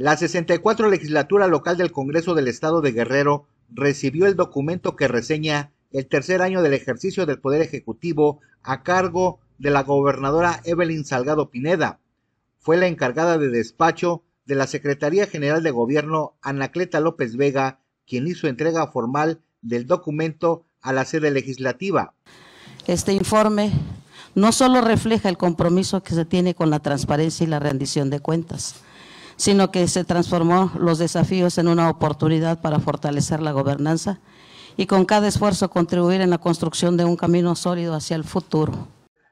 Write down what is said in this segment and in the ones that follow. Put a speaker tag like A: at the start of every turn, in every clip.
A: La 64 legislatura local del Congreso del Estado de Guerrero recibió el documento que reseña el tercer año del ejercicio del Poder Ejecutivo a cargo de la gobernadora Evelyn Salgado Pineda. Fue la encargada de despacho de la Secretaría General de Gobierno Anacleta López Vega quien hizo entrega formal del documento a la sede legislativa.
B: Este informe no solo refleja el compromiso que se tiene con la transparencia y la rendición de cuentas, sino que se transformó los desafíos en una oportunidad para fortalecer la gobernanza y con cada esfuerzo contribuir en la construcción de un camino sólido hacia el futuro.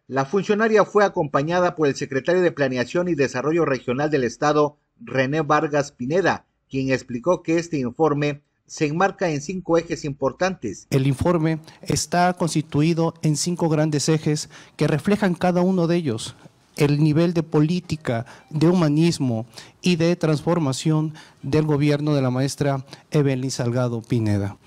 A: La funcionaria fue acompañada por el secretario de Planeación y Desarrollo Regional del Estado, René Vargas Pineda, quien explicó que este informe se enmarca en cinco ejes importantes.
C: El informe está constituido en cinco grandes ejes que reflejan cada uno de ellos el nivel de política, de humanismo y de transformación del gobierno de la maestra Evelyn Salgado Pineda.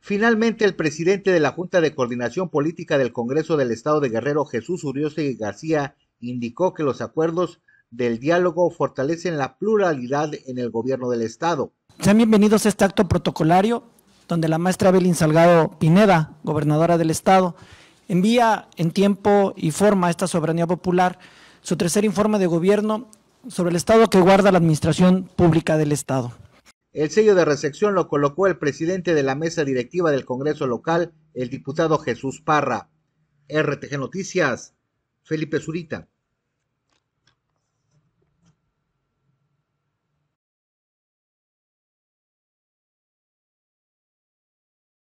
A: Finalmente, el presidente de la Junta de Coordinación Política del Congreso del Estado de Guerrero, Jesús Uriose García, indicó que los acuerdos del diálogo fortalecen la pluralidad en el gobierno del Estado.
D: Sean bienvenidos a este acto protocolario donde la maestra Evelyn Salgado Pineda, gobernadora del Estado, envía en tiempo y forma a esta soberanía popular su tercer informe de gobierno sobre el estado que guarda la administración pública del estado.
A: El sello de recepción lo colocó el presidente de la mesa directiva del Congreso local, el diputado Jesús Parra. RTG Noticias, Felipe Zurita.